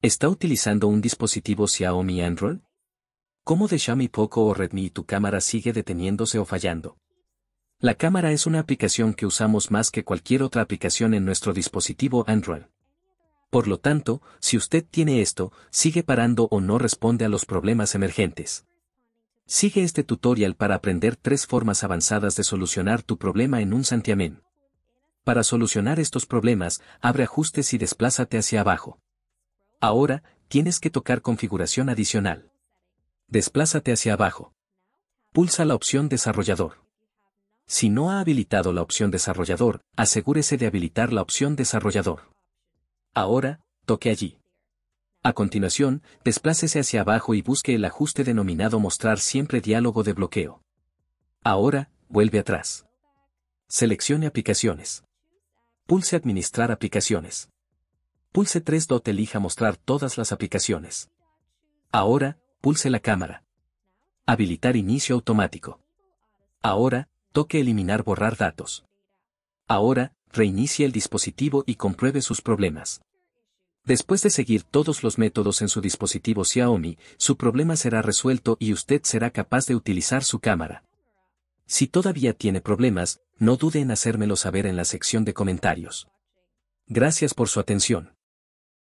¿Está utilizando un dispositivo Xiaomi Android? ¿Cómo de Xiaomi Poco o Redmi tu cámara sigue deteniéndose o fallando? La cámara es una aplicación que usamos más que cualquier otra aplicación en nuestro dispositivo Android. Por lo tanto, si usted tiene esto, sigue parando o no responde a los problemas emergentes. Sigue este tutorial para aprender tres formas avanzadas de solucionar tu problema en un santiamén. Para solucionar estos problemas, abre ajustes y desplázate hacia abajo. Ahora, tienes que tocar configuración adicional. Desplázate hacia abajo. Pulsa la opción desarrollador. Si no ha habilitado la opción desarrollador, asegúrese de habilitar la opción desarrollador. Ahora, toque allí. A continuación, desplácese hacia abajo y busque el ajuste denominado Mostrar siempre diálogo de bloqueo. Ahora, vuelve atrás. Seleccione aplicaciones. Pulse Administrar aplicaciones. Pulse 3 dot elija mostrar todas las aplicaciones. Ahora, pulse la cámara. Habilitar inicio automático. Ahora, toque eliminar borrar datos. Ahora, reinicie el dispositivo y compruebe sus problemas. Después de seguir todos los métodos en su dispositivo Xiaomi, su problema será resuelto y usted será capaz de utilizar su cámara. Si todavía tiene problemas, no dude en hacérmelo saber en la sección de comentarios. Gracias por su atención.